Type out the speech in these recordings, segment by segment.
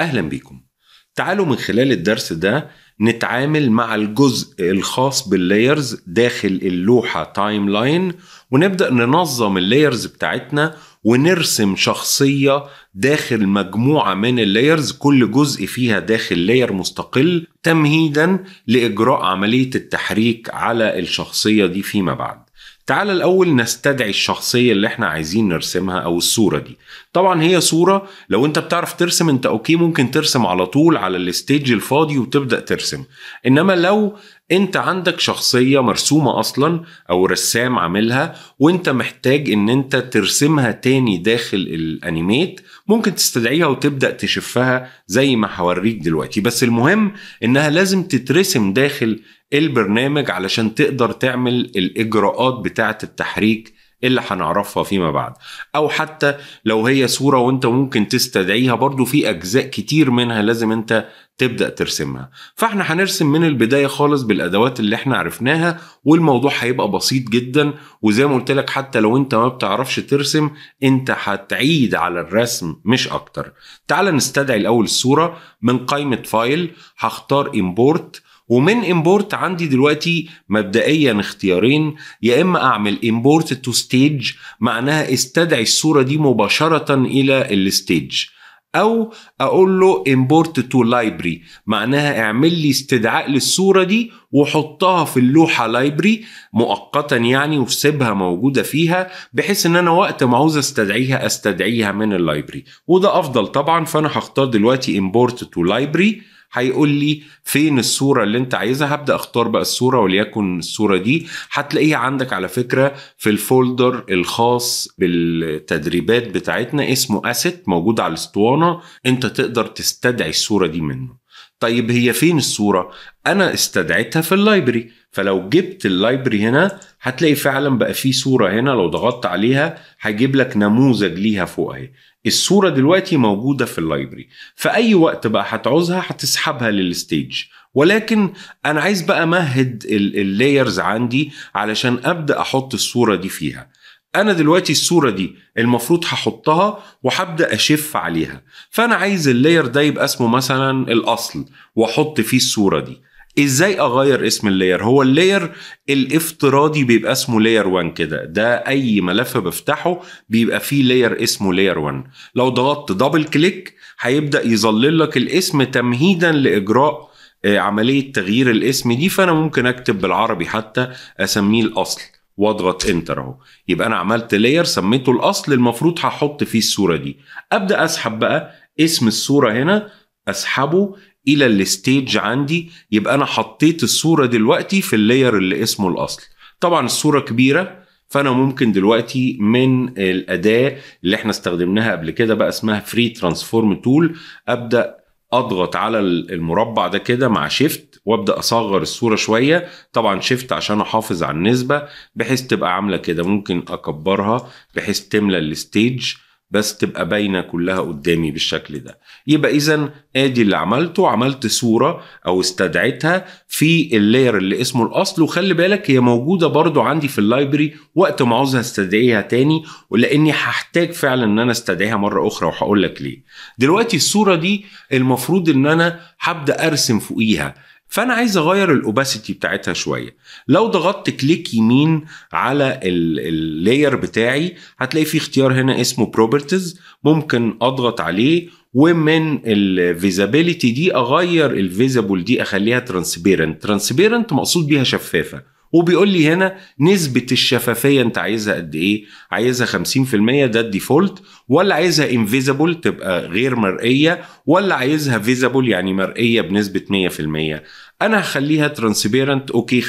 أهلا بيكم تعالوا من خلال الدرس ده نتعامل مع الجزء الخاص باللايرز داخل اللوحة تايم لاين ونبدأ ننظم اللايرز بتاعتنا ونرسم شخصية داخل مجموعة من اللايرز كل جزء فيها داخل لاير مستقل تمهيدا لإجراء عملية التحريك على الشخصية دي فيما بعد تعال الأول نستدعي الشخصية اللي احنا عايزين نرسمها أو الصورة دي طبعا هي صورة لو انت بتعرف ترسم انت اوكي ممكن ترسم على طول على الستيج الفاضي وتبدأ ترسم إنما لو انت عندك شخصية مرسومة اصلا او رسام عاملها وانت محتاج ان انت ترسمها تاني داخل الانيميت ممكن تستدعيها وتبدأ تشفها زي ما هوريك دلوقتي بس المهم انها لازم تترسم داخل البرنامج علشان تقدر تعمل الاجراءات بتاعة التحريك اللي هنعرفها فيما بعد او حتى لو هي صورة وانت ممكن تستدعيها برضو في اجزاء كتير منها لازم انت تبدا ترسمها فاحنا هنرسم من البدايه خالص بالادوات اللي احنا عرفناها والموضوع هيبقى بسيط جدا وزي ما قلت لك حتى لو انت ما بتعرفش ترسم انت هتعيد على الرسم مش اكتر تعال نستدعي الاول الصوره من قائمه فايل هختار امبورت ومن امبورت عندي دلوقتي مبدئيا اختيارين يا اما اعمل امبورت تو ستيج معناها استدعي الصوره دي مباشره الى الستيج او اقول له import to library معناها اعمل لي استدعاء للصوره دي وحطها في اللوحه لايبرري مؤقتا يعني وسيبها موجوده فيها بحيث ان انا وقت ما عاوز استدعيها استدعيها من اللايبرري وده افضل طبعا فانا هختار دلوقتي import to library هيقول لي فين الصوره اللي انت عايزها هبدا اختار بقى الصوره وليكن الصوره دي هتلاقيها عندك على فكره في الفولدر الخاص بالتدريبات بتاعتنا اسمه اسيت موجود على الاسطوانه انت تقدر تستدعي الصوره دي منه طيب هي فين الصوره انا استدعيتها في اللايبرري فلو جبت اللايبرري هنا هتلاقي فعلا بقى في صوره هنا لو ضغطت عليها هيجيب لك نموذج ليها فوق اهي الصورة دلوقتي موجودة في اللايبرري في أي وقت بقى هتعوزها هتسحبها للستيج ولكن أنا عايز بقى أمهد اللايرز عندي علشان أبدأ أحط الصورة دي فيها انا دلوقتي الصوره دي المفروض هحطها وهبدا اشف عليها فانا عايز اللاير ده يبقى اسمه مثلا الاصل واحط فيه الصوره دي ازاي اغير اسم اللاير هو اللاير الافتراضي بيبقى اسمه لاير 1 كده ده اي ملف بفتحه بيبقى فيه لاير اسمه لاير 1 لو ضغطت دبل كليك هيبدا يظلل لك الاسم تمهيدا لاجراء آه، عمليه تغيير الاسم دي فانا ممكن اكتب بالعربي حتى اسميه الاصل واضغط انتر اهو يبقى انا عملت لاير سميته الاصل المفروض هحط فيه الصوره دي ابدا اسحب بقى اسم الصوره هنا اسحبه الى الستيج عندي يبقى انا حطيت الصوره دلوقتي في اللاير اللي اسمه الاصل طبعا الصوره كبيره فانا ممكن دلوقتي من الاداه اللي احنا استخدمناها قبل كده بقى اسمها فري ترانسفورم تول ابدا اضغط على المربع ده كده مع شيفت وابدا اصغر الصوره شويه طبعا شيفت عشان احافظ على النسبه بحيث تبقى عامله كده ممكن اكبرها بحيث تملى الستيج بس تبقى باينه كلها قدامي بالشكل ده يبقى اذا ادي اللي عملته عملت صوره او استدعيتها في اللير اللي اسمه الاصل وخلي بالك هي موجوده برضو عندي في اللايبرري وقت ما عاوز استدعيها تاني ولاني هحتاج فعلا ان انا استدعيها مره اخرى وهقول لك ليه دلوقتي الصوره دي المفروض ان انا هبدا ارسم فوقيها فانا عايز اغير الاوباسيتي بتاعتها شويه لو ضغطت كليك يمين على اللاير بتاعي هتلاقي في اختيار هنا اسمه بروبرتيز ممكن اضغط عليه ومن الفيزابيليتي دي اغير الفيزابل دي اخليها ترانسبيرنت ترانسبيرنت مقصود بيها شفافه وبيقول لي هنا نسبه الشفافيه انت عايزها قد ايه عايزها 50% ده الديفولت ولا عايزها انفيزبل تبقى غير مرئيه ولا عايزها فيزبل يعني مرئيه بنسبه 100% انا هخليها ترانسبيرنت اوكي 50%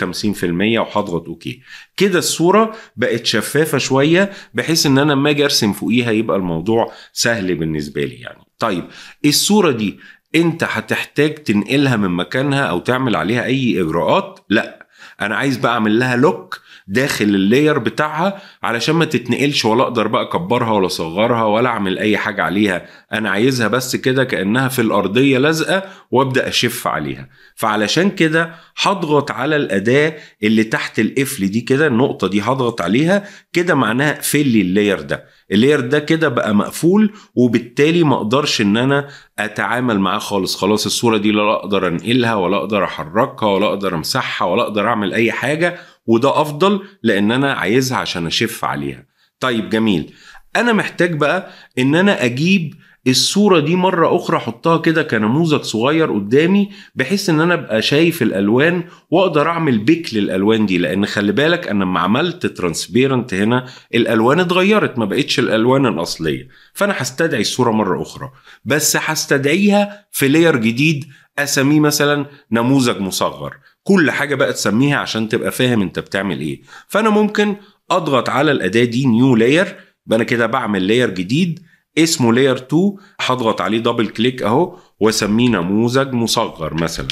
وهضغط اوكي كده الصوره بقت شفافه شويه بحيث ان انا لما اجي ارسم فوقيها يبقى الموضوع سهل بالنسبه لي يعني طيب الصوره دي انت هتحتاج تنقلها من مكانها او تعمل عليها اي اجراءات لا انا عايز بقى اعمل لها لوك داخل اللاير بتاعها علشان ما تتنقلش ولا اقدر بقى اكبرها ولا اصغرها ولا اعمل اي حاجه عليها انا عايزها بس كده كانها في الارضيه لازقه وابدا اشف عليها فعلشان كده هضغط على الاداه اللي تحت القفل دي كده النقطه دي هضغط عليها كده معناها اقفل لي اللاير ده اللاير ده كده بقى مقفول وبالتالي ما اقدرش ان انا اتعامل معاه خالص خلاص الصوره دي لا اقدر انقلها ولا اقدر احركها ولا اقدر امسحها ولا اقدر اعمل اي حاجه وده افضل لان انا عايزها عشان اشف عليها طيب جميل انا محتاج بقى ان انا اجيب الصوره دي مره اخرى احطها كده كنموذج صغير قدامي بحيث ان انا ابقى شايف الالوان واقدر اعمل بيك للالوان دي لان خلي بالك انا لما عملت ترانسبيرنت هنا الالوان اتغيرت ما بقتش الالوان الاصليه فانا هستدعي الصوره مره اخرى بس هستدعيها في لير جديد اسميه مثلا نموذج مصغر كل حاجه بقى تسميها عشان تبقى فاهم انت بتعمل ايه فانا ممكن اضغط على الاداه دي نيو لاير انا كده بعمل لاير جديد اسمه لاير 2 هضغط عليه دبل كليك اهو واسميه نموذج مصغر مثلا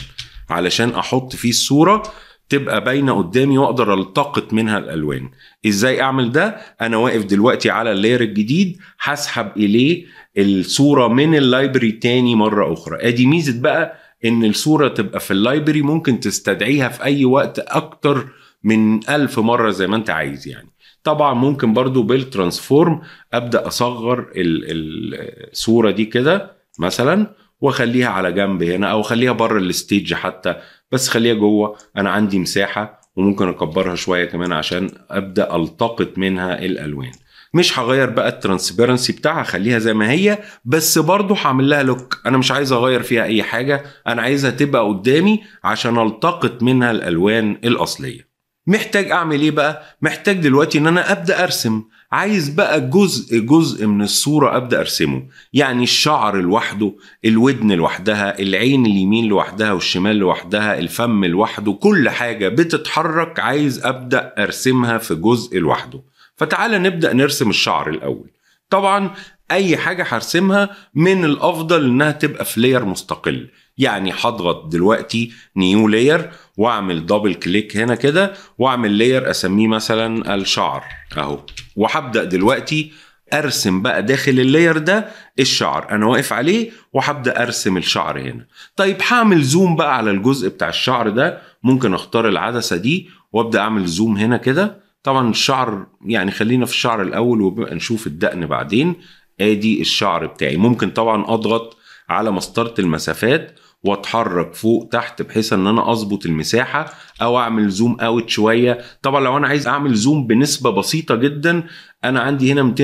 علشان احط فيه الصوره تبقى باينه قدامي واقدر التقط منها الالوان ازاي اعمل ده انا واقف دلوقتي على اللاير الجديد هسحب اليه الصوره من اللايبرري تاني مره اخرى ادي ميزه بقى ان الصوره تبقى في اللايبرري ممكن تستدعيها في اي وقت اكتر من ألف مره زي ما انت عايز يعني طبعا ممكن برضو بالترانسفورم ابدا اصغر الصوره دي كده مثلا واخليها على جنب هنا او اخليها بره الستيج حتى بس خليها جوه انا عندي مساحه وممكن اكبرها شويه كمان عشان ابدا التقط منها الالوان مش هغير بقى الترانسبيرنسي بتاعها خليها زي ما هي بس برضو هعمل لها لوك انا مش عايز اغير فيها اي حاجه انا عايزها تبقى قدامي عشان التقط منها الالوان الاصليه محتاج اعمل ايه بقى محتاج دلوقتي ان انا ابدا ارسم عايز بقى جزء جزء من الصورة أبدأ أرسمه يعني الشعر لوحده الودن لوحدها العين اليمين لوحدها والشمال لوحدها الفم لوحده كل حاجة بتتحرك عايز أبدأ أرسمها في جزء لوحده فتعالى نبدا نرسم الشعر الاول طبعا اي حاجه هرسمها من الافضل انها تبقى في لاير مستقل يعني هضغط دلوقتي نيو لاير واعمل دبل كليك هنا كده واعمل لاير اسميه مثلا الشعر اهو وهبدا دلوقتي ارسم بقى داخل اللاير ده الشعر انا واقف عليه وهبدا ارسم الشعر هنا طيب هعمل زوم بقى على الجزء بتاع الشعر ده ممكن اختار العدسه دي وابدا اعمل زوم هنا كده طبعا الشعر يعني خلينا في الشعر الاول وبقى نشوف الدقن بعدين ادي الشعر بتاعي ممكن طبعا اضغط على مسطره المسافات واتحرك فوق تحت بحيث ان انا اظبط المساحه او اعمل زوم اوت شويه طبعا لو انا عايز اعمل زوم بنسبه بسيطه جدا انا عندي هنا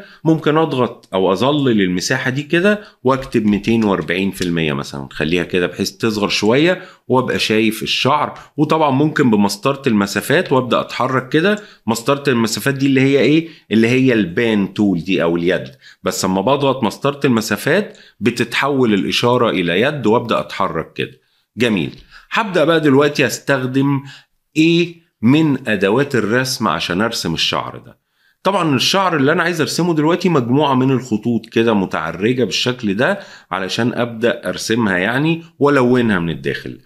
254% ممكن اضغط او اظلل المساحه دي كده واكتب 240% مثلا خليها كده بحيث تصغر شويه وابقى شايف الشعر وطبعا ممكن بمسطره المسافات وابدا اتحرك كده مسطره المسافات دي اللي هي ايه اللي هي البان تول دي او اليد بس اما بضغط مسطره المسافات بتتحول الاشاره الى يد وابدا اتحرك كده جميل هبدا بقى دلوقتي استخدم ايه من ادوات الرسم عشان ارسم الشعر ده طبعا الشعر اللي انا عايز ارسمه دلوقتي مجموعه من الخطوط كده متعرجه بالشكل ده علشان ابدا ارسمها يعني والونها من الداخل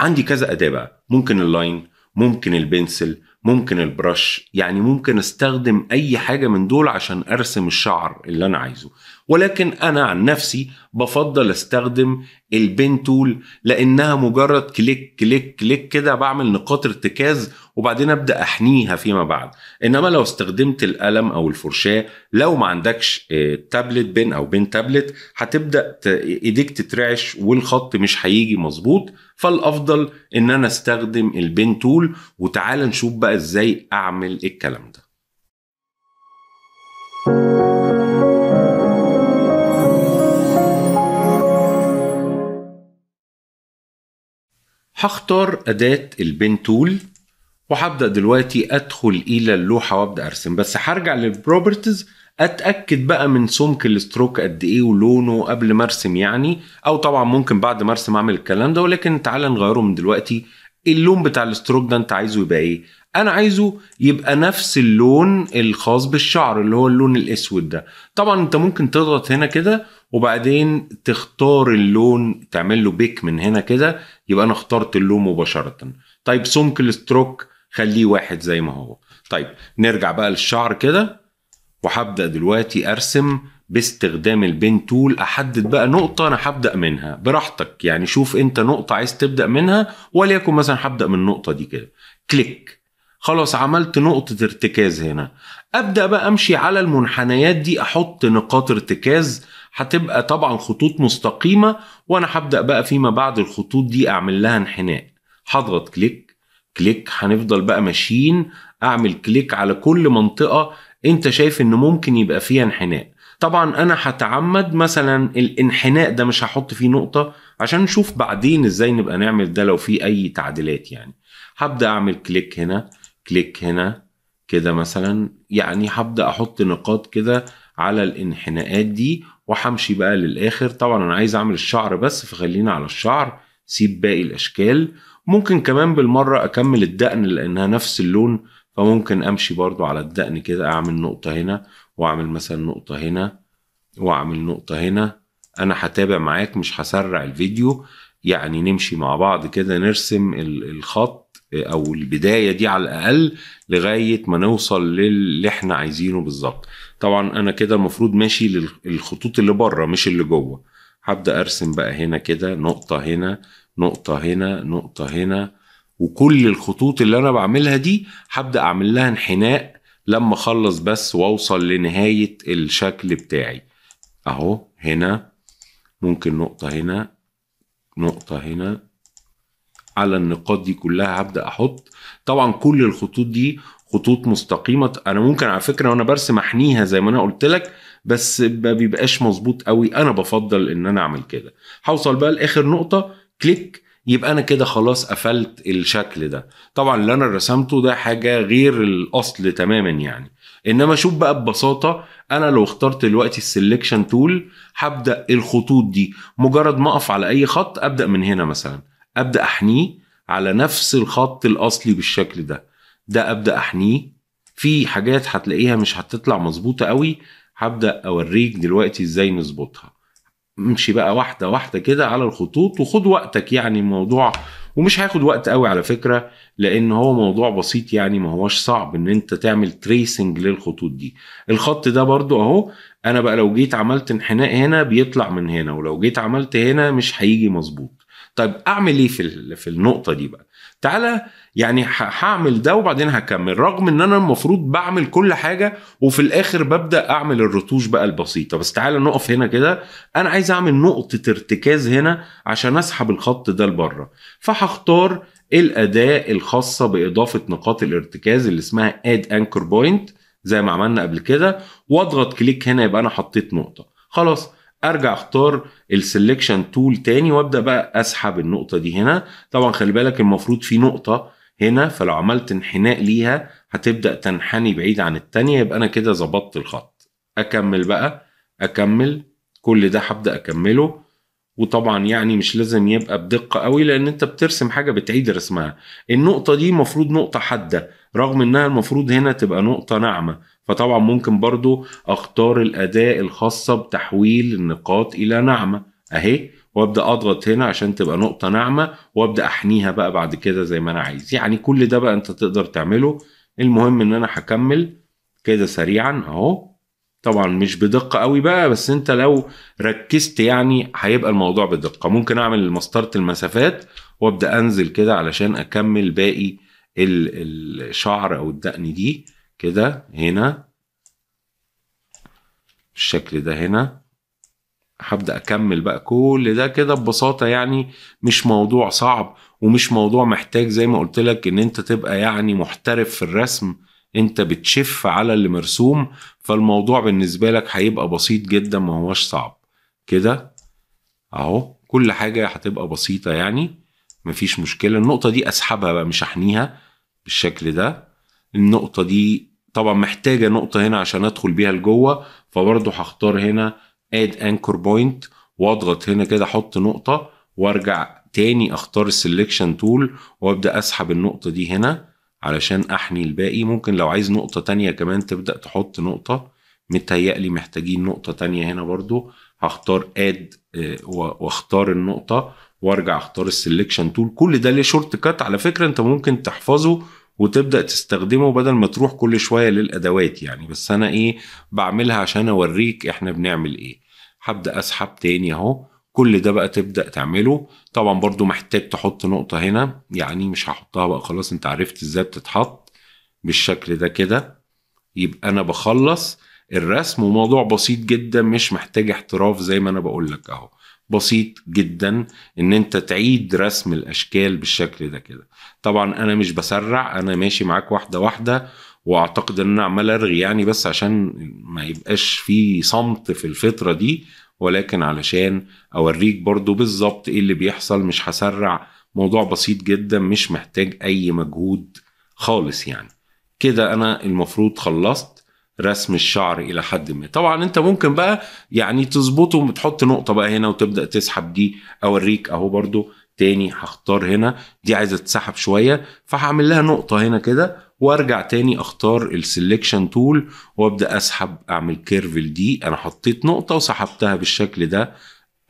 عندي كذا اداه بقى ممكن اللاين ممكن البنسل ممكن البرش يعني ممكن استخدم اي حاجه من دول عشان ارسم الشعر اللي انا عايزه ولكن انا عن نفسي بفضل استخدم البين تول لانها مجرد كليك كليك كليك كده بعمل نقاط ارتكاز وبعدين ابدا احنيها فيما بعد انما لو استخدمت القلم او الفرشاه لو ما عندكش آه، تابلت بين او بين تابلت هتبدا ايديك تترعش والخط مش هيجي مظبوط فالافضل ان انا استخدم البين تول وتعال نشوف بقى ازاي اعمل الكلام ده هختار أداة البن تول وهبدأ دلوقتي أدخل إلى اللوحة وأبدأ أرسم بس هرجع للبروبرتيز اتاكد بقى من سمك الستروك قد ايه ولونه قبل ما ارسم يعني او طبعا ممكن بعد ما ارسم اعمل الكلام ده ولكن تعالى نغيره من دلوقتي اللون بتاع الستروك ده انت عايزه يبقى ايه انا عايزه يبقى نفس اللون الخاص بالشعر اللي هو اللون الاسود ده طبعا انت ممكن تضغط هنا كده وبعدين تختار اللون تعمل له بيك من هنا كده يبقى انا اخترت اللون مباشره طيب سمك الستروك خليه واحد زي ما هو طيب نرجع بقى للشعر كده وهبدا دلوقتي ارسم باستخدام البين تول احدد بقى نقطه انا هبدا منها براحتك يعني شوف انت نقطه عايز تبدا منها وليكن مثلا هبدا من النقطه دي كده كليك خلاص عملت نقطه ارتكاز هنا ابدا بقى امشي على المنحنيات دي احط نقاط ارتكاز هتبقى طبعا خطوط مستقيمة وانا هبدأ بقى فيما بعد الخطوط دي اعمل لها انحناء هضغط كليك كليك هنفضل بقى ماشيين اعمل كليك على كل منطقة انت شايف ان ممكن يبقى فيها انحناء طبعا انا هتعمد مثلا الانحناء ده مش هحط فيه نقطة عشان نشوف بعدين ازاي نبقى نعمل ده لو في اي تعديلات يعني هبدأ اعمل كليك هنا كليك هنا كده مثلا يعني هبدأ احط نقاط كده على الانحناءات دي وهمشي بقى للاخر طبعا انا عايز اعمل الشعر بس فخلينا على الشعر سيب باقي الاشكال ممكن كمان بالمره اكمل الدقن لانها نفس اللون فممكن امشي برضو على الدقن كده اعمل نقطه هنا واعمل مثلا نقطه هنا واعمل نقطه هنا انا هتابع معاك مش هسرع الفيديو يعني نمشي مع بعض كده نرسم الخط او البدايه دي على الاقل لغايه ما نوصل للي احنا عايزينه بالظبط طبعا انا كده المفروض ماشي للخطوط اللي بره مش اللي جوه هبدا ارسم بقى هنا كده نقطه هنا نقطه هنا نقطه هنا وكل الخطوط اللي انا بعملها دي هبدا اعمل لها انحناء لما اخلص بس واوصل لنهايه الشكل بتاعي اهو هنا ممكن نقطه هنا نقطه هنا على النقاط دي كلها هبدا احط طبعا كل الخطوط دي خطوط مستقيمه انا ممكن على فكره وانا برسم احنيها زي ما انا قلت لك بس ما بيبقاش مظبوط قوي انا بفضل ان انا اعمل كده هوصل بقى لاخر نقطه كليك يبقى انا كده خلاص قفلت الشكل ده طبعا اللي انا رسمته ده حاجه غير الاصل تماما يعني انما شوف بقى ببساطه انا لو اخترت دلوقتي السلكشن تول هبدا الخطوط دي مجرد ما اقف على اي خط ابدا من هنا مثلا ابدا احنيه على نفس الخط الاصلي بالشكل ده ده ابدا احنيه في حاجات هتلاقيها مش هتطلع مظبوطه قوي هبدا اوريك دلوقتي ازاي نظبطها امشي بقى واحده واحده كده على الخطوط وخد وقتك يعني الموضوع ومش هياخد وقت قوي على فكره لان هو موضوع بسيط يعني ما هوش صعب ان انت تعمل تريسنج للخطوط دي الخط ده برضو اهو انا بقى لو جيت عملت انحناء هنا بيطلع من هنا ولو جيت عملت هنا مش هيجي مظبوط طيب اعمل ايه في في النقطه دي بقى تعالى يعني هعمل ده وبعدين هكمل رغم ان انا المفروض بعمل كل حاجه وفي الاخر ببدا اعمل الرتوش بقى البسيطه بس تعالى نقف هنا كده انا عايز اعمل نقطه ارتكاز هنا عشان اسحب الخط ده لبره فهختار الاداه الخاصه باضافه نقاط الارتكاز اللي اسمها اد انكر بوينت زي ما عملنا قبل كده واضغط كليك هنا يبقى انا حطيت نقطه خلاص ارجع اختار السلكشن تول تاني وابدا بقى اسحب النقطه دي هنا طبعا خلي بالك المفروض في نقطه هنا فلو عملت انحناء ليها هتبدا تنحني بعيد عن التانيه يبقى انا كده ظبطت الخط اكمل بقى اكمل كل ده هبدا اكمله وطبعا يعني مش لازم يبقى بدقه قوي لان انت بترسم حاجه بتعيد رسمها النقطه دي المفروض نقطه حاده رغم انها المفروض هنا تبقى نقطه ناعمه فطبعا ممكن برضو اختار الاداه الخاصه بتحويل النقاط الى ناعمه اهي وابدا اضغط هنا عشان تبقى نقطه ناعمه وابدا احنيها بقى بعد كده زي ما انا عايز يعني كل ده بقى انت تقدر تعمله المهم ان انا هكمل كده سريعا اهو طبعا مش بدقه قوي بقى بس انت لو ركزت يعني هيبقى الموضوع بدقه ممكن اعمل مسطره المسافات وابدا انزل كده علشان اكمل باقي الشعر او الدقن دي كده هنا الشكل ده هنا هبدا اكمل بقى كل ده كده ببساطه يعني مش موضوع صعب ومش موضوع محتاج زي ما قلت لك ان انت تبقى يعني محترف في الرسم انت بتشف على اللي مرسوم فالموضوع بالنسبة لك هيبقى بسيط جدا ما هوش صعب كده اهو كل حاجة هتبقى بسيطة يعني مفيش مشكلة النقطة دي اسحبها بقى مش احنيها بالشكل ده النقطة دي طبعا محتاجة نقطة هنا عشان ادخل بيها لجوه فبرضه هختار هنا اد انكر بوينت واضغط هنا كده احط نقطة وارجع تاني اختار السلكشن تول وابدا اسحب النقطة دي هنا علشان احني الباقي ممكن لو عايز نقطة تانية كمان تبدأ تحط نقطة متهيألي محتاجين نقطة تانية هنا برضو هختار اد آه، واختار النقطة وارجع اختار السلكشن تول كل ده ليه شورت كات على فكرة انت ممكن تحفظه وتبدا تستخدمه بدل ما تروح كل شويه للادوات يعني بس انا ايه بعملها عشان اوريك احنا بنعمل ايه هبدا اسحب تاني اهو كل ده بقى تبدا تعمله طبعا برضو محتاج تحط نقطه هنا يعني مش هحطها بقى خلاص انت عرفت ازاي بتتحط بالشكل ده كده يبقى انا بخلص الرسم وموضوع بسيط جدا مش محتاج احتراف زي ما انا بقول لك اهو بسيط جدا ان انت تعيد رسم الاشكال بالشكل ده كده طبعا انا مش بسرع انا ماشي معاك واحده واحده واعتقد ان انا عمال ارغي يعني بس عشان ما يبقاش في صمت في الفتره دي ولكن علشان أوريك برضو بالظبط إيه اللي بيحصل مش هسرع موضوع بسيط جدا مش محتاج أي مجهود خالص يعني كده أنا المفروض خلصت رسم الشعر الى حد ما طبعا انت ممكن بقى يعني تظبطه وتحط نقطه بقى هنا وتبدا تسحب دي اوريك اهو برضو تاني هختار هنا دي عايزه تسحب شويه فهعمل لها نقطه هنا كده وارجع تاني اختار السلكشن تول وابدا اسحب اعمل كيرف لدي انا حطيت نقطه وسحبتها بالشكل ده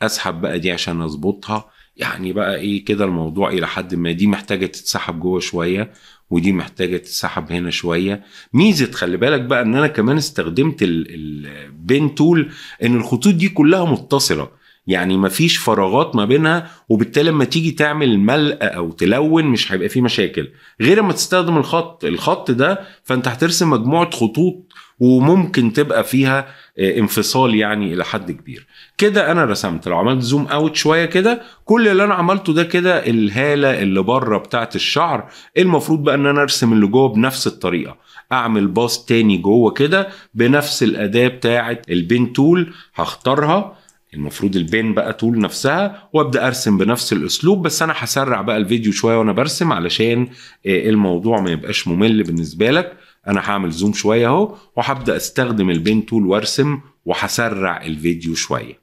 اسحب بقى دي عشان اظبطها يعني بقى ايه كده الموضوع الى حد ما دي محتاجه تتسحب جوه شويه ودي محتاجه تتسحب هنا شويه ميزه خلي بالك بقى ان انا كمان استخدمت البين تول ان الخطوط دي كلها متصله يعني مفيش فراغات ما بينها وبالتالي لما تيجي تعمل ملء او تلون مش هيبقى فيه مشاكل غير ما تستخدم الخط الخط ده فانت هترسم مجموعه خطوط وممكن تبقى فيها آه، انفصال يعني الى حد كبير كده انا رسمت لو عملت زوم اوت شويه كده كل اللي انا عملته ده كده الهاله اللي بره بتاعه الشعر المفروض بقى ان انا ارسم اللي جوه بنفس الطريقه اعمل باص تاني جوه كده بنفس الاداه بتاعه البين تول هختارها المفروض البين بقى طول نفسها وابدا ارسم بنفس الاسلوب بس انا هسرع بقى الفيديو شويه وانا برسم علشان آه، الموضوع ما يبقاش ممل بالنسبه لك انا هعمل زوم شويه اهو وهبدا استخدم البين تول وارسم وهسرع الفيديو شويه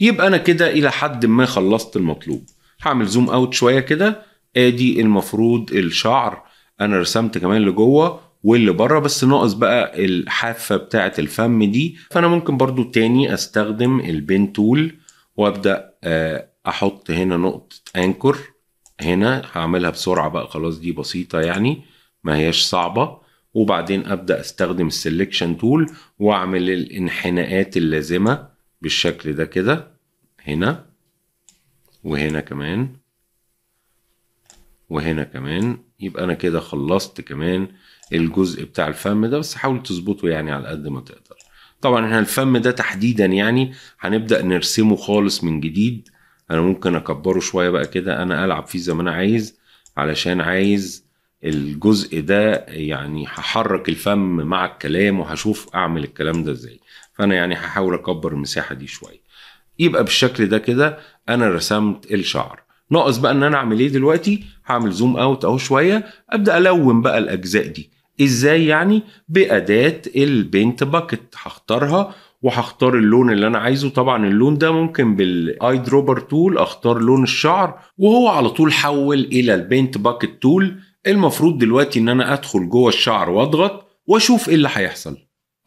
يبقى انا كده الى حد ما خلصت المطلوب هعمل زوم اوت شويه كده ادي المفروض الشعر انا رسمت كمان لجوه واللي بره بس ناقص بقى الحافه بتاعه الفم دي فانا ممكن برضو تاني استخدم البين تول وابدا آه، احط هنا نقطه انكر هنا هعملها بسرعه بقى خلاص دي بسيطه يعني ما هياش صعبه وبعدين ابدا استخدم السلكشن تول واعمل الانحناءات اللازمه بالشكل ده كده هنا وهنا كمان وهنا كمان يبقى انا كده خلصت كمان الجزء بتاع الفم ده بس حاول تظبطه يعني على قد ما تقدر طبعا احنا الفم ده تحديدا يعني هنبدا نرسمه خالص من جديد انا ممكن اكبره شويه بقى كده انا العب فيه زي ما انا عايز علشان عايز الجزء ده يعني هحرك الفم مع الكلام وهشوف اعمل الكلام ده ازاي فانا يعني هحاول اكبر المساحه دي شويه يبقى بالشكل ده كده انا رسمت الشعر ناقص بقى ان انا اعمل ايه دلوقتي هعمل زوم اوت اهو شويه ابدا الون بقى الاجزاء دي ازاي يعني باداه البينت باكت هختارها وهختار اللون اللي انا عايزه طبعا اللون ده ممكن بالاي دروبر تول اختار لون الشعر وهو على طول حول الى البينت باكت تول المفروض دلوقتي ان انا ادخل جوه الشعر واضغط واشوف ايه اللي هيحصل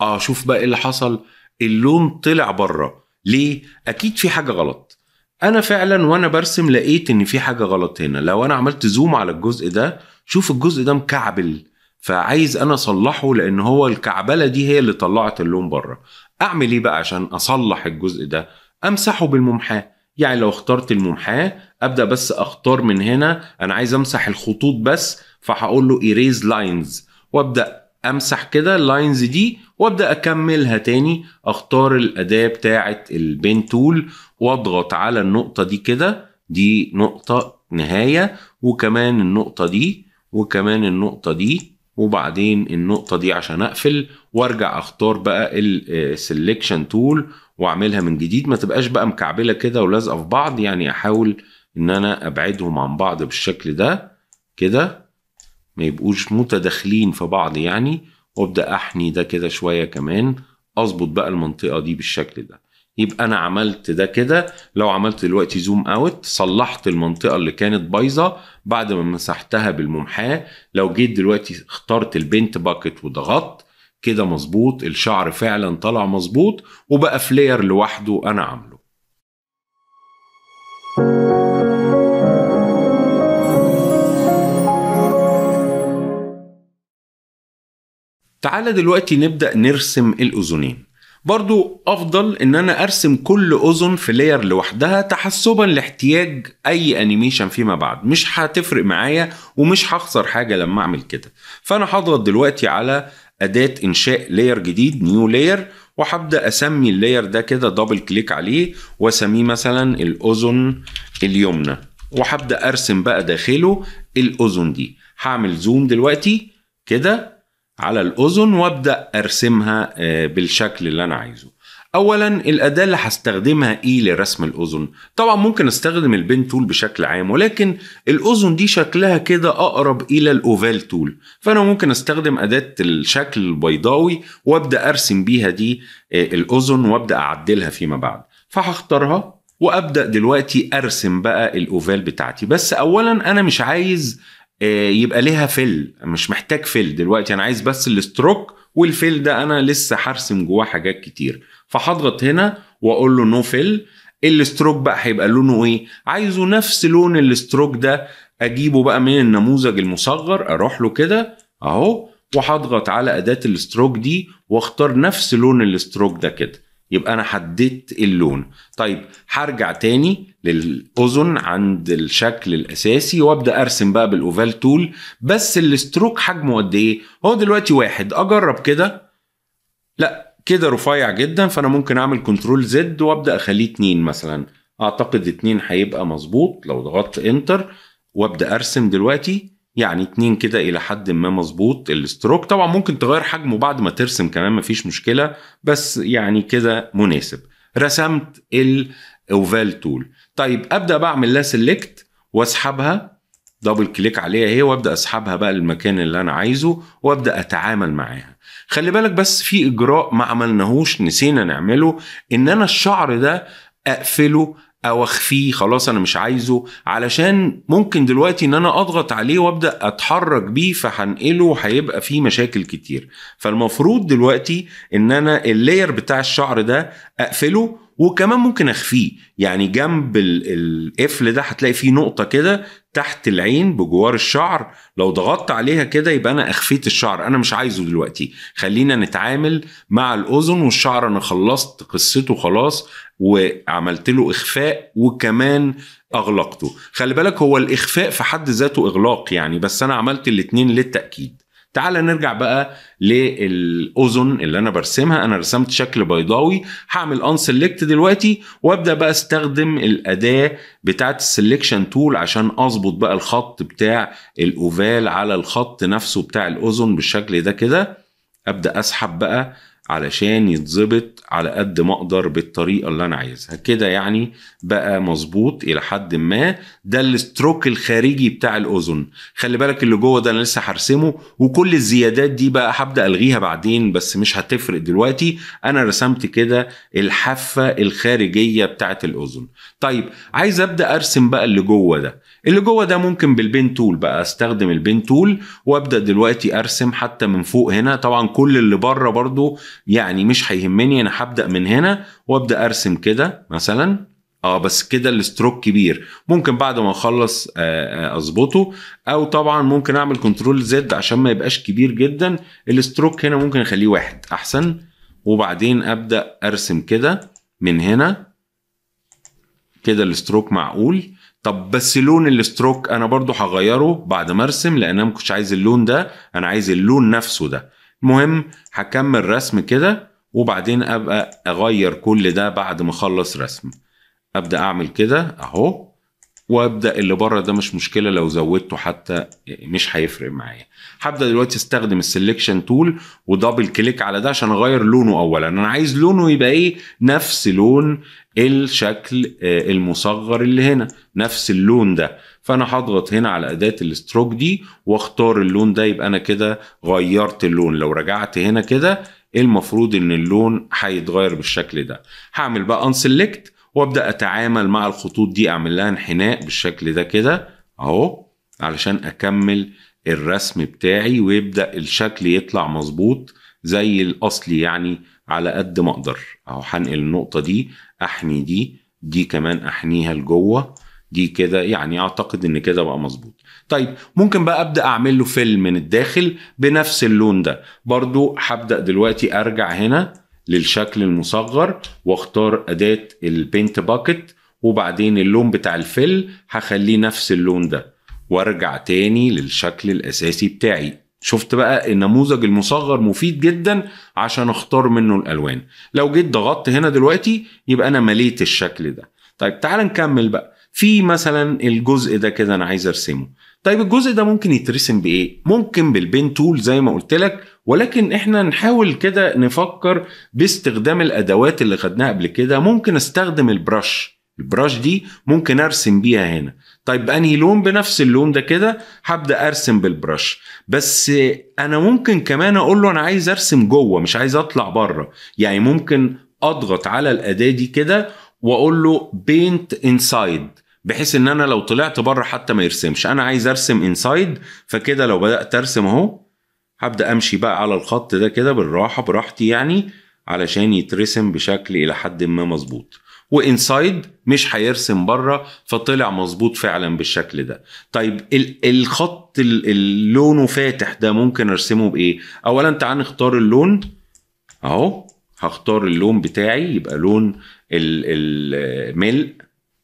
اه شوف بقى ايه اللي حصل اللون طلع بره ليه اكيد في حاجه غلط انا فعلا وانا برسم لقيت ان في حاجه غلط هنا لو انا عملت زوم على الجزء ده شوف الجزء ده مكعبل فعايز انا اصلحه لان هو الكعبله دي هي اللي طلعت اللون بره اعمل ايه بقى عشان اصلح الجزء ده امسحه بالممحاه يعني لو اخترت الممحاه ابدا بس اختار من هنا انا عايز امسح الخطوط بس فهقول له ايريز لاينز وابدا امسح كده اللاينز دي وابدا اكملها تاني اختار الاداه بتاعه البين تول واضغط على النقطه دي كده دي نقطه نهايه وكمان النقطه دي وكمان النقطه دي وبعدين النقطه دي عشان اقفل وارجع اختار بقى السلكشن تول واعملها من جديد ما تبقاش بقى مكعبله كده ولازقه في بعض يعني احاول ان انا ابعدهم عن بعض بالشكل ده كده ما يبقوش متداخلين في بعض يعني وابدا احني ده كده شويه كمان اظبط بقى المنطقه دي بالشكل ده يبقى انا عملت ده كده لو عملت دلوقتي زوم اوت صلحت المنطقه اللي كانت بايظه بعد ما مسحتها بالممحاه لو جيت دلوقتي اخترت البنت باكت وضغطت كده مظبوط الشعر فعلا طلع مظبوط وبقى فلير لوحده انا عامله تعال دلوقتي نبدأ نرسم الأذنين برضو أفضل إن أنا أرسم كل أذن في لاير لوحدها تحسبا لاحتياج أي أنيميشن فيما بعد مش هتفرق معايا ومش هخسر حاجة لما أعمل كده فأنا هضغط دلوقتي على أداة إنشاء لاير جديد نيو لاير وهبدأ أسمي اللاير ده كده دبل كليك عليه وأسميه مثلا الأذن اليمنى وهبدأ أرسم بقى داخله الأذن دي هعمل زوم دلوقتي كده على الأذن وأبدأ أرسمها آه، بالشكل اللي أنا عايزه اولا الاداه اللي هستخدمها ايه لرسم الاذن طبعا ممكن استخدم البين تول بشكل عام ولكن الاذن دي شكلها كده اقرب الى الاوفال تول فانا ممكن استخدم اداه الشكل البيضاوي وابدا ارسم بيها دي آه، الاذن وابدا اعدلها فيما بعد فهختارها وابدا دلوقتي ارسم بقى الاوفال بتاعتي بس اولا انا مش عايز آه، يبقى ليها فيل مش محتاج فيل دلوقتي انا عايز بس الاستروك والفيل ده انا لسه هرسم جواه حاجات كتير فهضغط هنا واقول له نو فيل الاستروك بقى هيبقى لونه ايه عايزه نفس لون الاستروك ده اجيبه بقى من النموذج المصغر اروح له كده اهو وهضغط على اداه الاستروك دي واختار نفس لون الاستروك ده كده يبقى انا حددت اللون طيب هرجع تاني للاذن عند الشكل الاساسي وابدا ارسم بقى بالاوفال تول بس الستروك حجمه قد ايه هو دلوقتي واحد اجرب كده لا كده رفيع جدا فانا ممكن اعمل كنترول زد وابدا اخليه اتنين مثلا اعتقد اتنين هيبقى مظبوط لو ضغطت انتر وابدا ارسم دلوقتي يعني اتنين كده الى حد ما مظبوط الاستروك طبعا ممكن تغير حجمه بعد ما ترسم كمان مفيش مشكله بس يعني كده مناسب رسمت الاوفال تول طيب ابدا بعمل لها سيلكت واسحبها دبل كليك عليها اهي وابدا اسحبها بقى للمكان اللي انا عايزه وابدا اتعامل معاها خلي بالك بس في اجراء ما عملناهوش نسينا نعمله ان انا الشعر ده اقفله او اخفيه خلاص انا مش عايزه علشان ممكن دلوقتي ان انا اضغط عليه وابدا اتحرك بيه فهنقله وهيبقى فيه مشاكل كتير فالمفروض دلوقتي ان انا اللاير بتاع الشعر ده اقفله وكمان ممكن اخفيه يعني جنب القفل ده هتلاقي فيه نقطه كده تحت العين بجوار الشعر لو ضغطت عليها كده يبقى انا اخفيت الشعر انا مش عايزه دلوقتي خلينا نتعامل مع الاذن والشعر انا خلصت قصته خلاص وعملت له اخفاء وكمان اغلقته خلي بالك هو الاخفاء في حد ذاته اغلاق يعني بس انا عملت الاتنين للتاكيد تعال نرجع بقى للاذن اللي انا برسمها انا رسمت شكل بيضاوي هعمل ان سيلكت دلوقتي وابدا بقى استخدم الاداه بتاعه السلكشن تول عشان اظبط بقى الخط بتاع الاوفال على الخط نفسه بتاع الاذن بالشكل ده كده ابدا اسحب بقى علشان يتظبط على قد ما اقدر بالطريقه اللي انا عايزها كده يعني بقى مظبوط الى حد ما ده الستروك الخارجي بتاع الاذن خلي بالك اللي جوه ده انا لسه هرسمه وكل الزيادات دي بقى هبدا الغيها بعدين بس مش هتفرق دلوقتي انا رسمت كده الحافه الخارجيه بتاعه الاذن طيب عايز ابدا ارسم بقى اللي جوه ده اللي جوه ده ممكن بالبين تول بقى استخدم البين تول وابدا دلوقتي ارسم حتى من فوق هنا طبعا كل اللي بره برضو يعني مش هيهمني انا هبدا من هنا وابدا ارسم كده مثلا اه بس كده الاستروك كبير ممكن بعد ما اخلص آه، آه، اظبطه او طبعا ممكن اعمل كنترول زد عشان ما يبقاش كبير جدا الاستروك هنا ممكن اخليه واحد احسن وبعدين ابدا ارسم كده من هنا كده الاستروك معقول طب بس لون الاستروك انا برضو هغيره بعد ما ارسم لان انا ما كنتش عايز اللون ده انا عايز اللون نفسه ده المهم هكمل رسم كده وبعدين ابقى اغير كل ده بعد ما اخلص رسم ابدا اعمل كده اهو وابدا اللي بره ده مش مشكله لو زودته حتى مش هيفرق معايا هبدا دلوقتي استخدم السلكشن تول ودبل كليك على ده عشان اغير لونه اولا انا عايز لونه يبقى ايه نفس لون الشكل آه، المصغر اللي هنا نفس اللون ده فانا هضغط هنا على اداه الاستروك دي واختار اللون ده يبقى انا كده غيرت اللون لو رجعت هنا كده إيه المفروض ان اللون هيتغير بالشكل ده هعمل بقى انسلكت وابدا اتعامل مع الخطوط دي اعمل لها انحناء بالشكل ده كده اهو علشان اكمل الرسم بتاعي ويبدا الشكل يطلع مظبوط زي الاصلي يعني على قد ما اقدر اهو هنقل النقطه دي احني دي دي كمان احنيها لجوه دي كده يعني اعتقد ان كده بقى مظبوط طيب ممكن بقى ابدا اعمل له فيل من الداخل بنفس اللون ده برضو هبدا دلوقتي ارجع هنا للشكل المصغر واختار اداه البينت باكت وبعدين اللون بتاع الفيل هخليه نفس اللون ده وارجع تاني للشكل الاساسي بتاعي شفت بقى النموذج المصغر مفيد جدا عشان اختار منه الالوان لو جيت ضغطت هنا دلوقتي يبقى انا مليت الشكل ده طيب تعال نكمل بقى في مثلا الجزء ده كده انا عايز ارسمه طيب الجزء ده ممكن يترسم بايه ممكن بالبين تول زي ما قلت لك ولكن احنا نحاول كده نفكر باستخدام الادوات اللي خدناها قبل كده ممكن استخدم البرش البرش دي ممكن ارسم بيها هنا طيب بانهي لون بنفس اللون ده كده هبدا ارسم بالبرش بس انا ممكن كمان اقول له انا عايز ارسم جوه مش عايز اطلع بره يعني ممكن اضغط على الاداه دي كده واقول له بينت انسايد بحيث ان انا لو طلعت بره حتى ما يرسمش انا عايز ارسم انسايد فكده لو بدات ارسم اهو هبدا امشي بقى على الخط ده كده بالراحه براحتي يعني علشان يترسم بشكل الى حد ما مظبوط وانسايد مش هيرسم بره فطلع مظبوط فعلا بالشكل ده طيب الخط اللي لونه فاتح ده ممكن ارسمه بايه اولا تعال نختار اللون اهو هختار اللون بتاعي يبقى لون الملء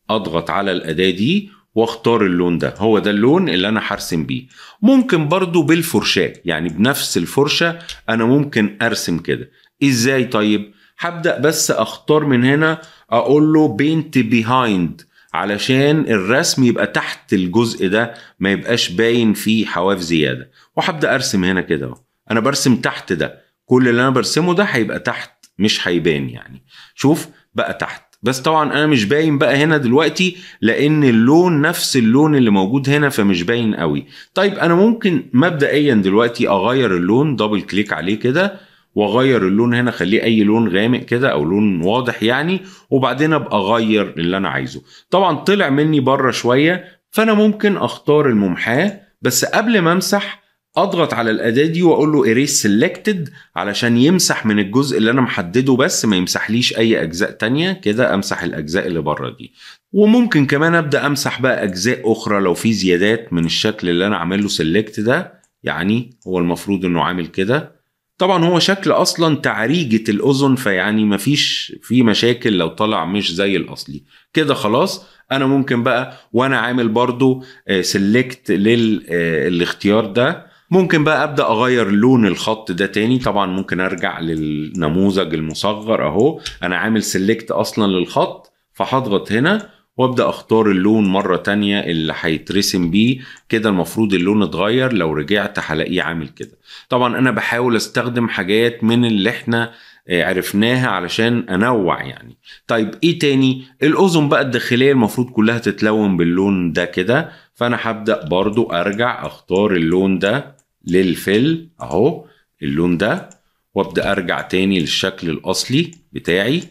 اضغط على الاداه دي واختار اللون ده هو ده اللون اللي انا هرسم بيه ممكن برضو بالفرشاه يعني بنفس الفرشه انا ممكن ارسم كده ازاي طيب هبدا بس اختار من هنا اقول له بينت بيهايند علشان الرسم يبقى تحت الجزء ده ما يبقاش باين فيه حواف زياده وهبدا ارسم هنا كده انا برسم تحت ده كل اللي انا برسمه ده هيبقى تحت مش هيبان يعني شوف بقى تحت بس طبعا انا مش باين بقى هنا دلوقتي لان اللون نفس اللون اللي موجود هنا فمش باين قوي طيب انا ممكن مبدئيا دلوقتي اغير اللون دبل كليك عليه كده واغير اللون هنا خليه اي لون غامق كده او لون واضح يعني وبعدين ابقى اغير اللي انا عايزه طبعا طلع مني بره شويه فانا ممكن اختار الممحاه بس قبل ما امسح اضغط على الاداه دي واقول له اريس سيلكتد علشان يمسح من الجزء اللي انا محدده بس ما يمسحليش اي اجزاء تانية كده امسح الاجزاء اللي بره دي وممكن كمان ابدا امسح بقى اجزاء اخرى لو في زيادات من الشكل اللي انا عامل له سيلكت ده يعني هو المفروض انه عامل كده طبعا هو شكل اصلا تعريجه الاذن فيعني مفيش في مشاكل لو طلع مش زي الاصلي كده خلاص انا ممكن بقى وانا عامل برضو سيلكت آه، للاختيار آه، ده ممكن بقى ابدا اغير لون الخط ده تاني طبعا ممكن ارجع للنموذج المصغر اهو انا عامل سيلكت اصلا للخط فهضغط هنا وابدا اختار اللون مره تانية اللي هيترسم بيه كده المفروض اللون اتغير لو رجعت هلاقيه عامل كده طبعا انا بحاول استخدم حاجات من اللي احنا آه، عرفناها علشان انوع يعني طيب ايه تاني الاذن بقى الداخليه المفروض كلها تتلون باللون ده كده فانا هبدا برضو ارجع اختار اللون ده للفل اهو اللون ده وابدا ارجع تاني للشكل الاصلي بتاعي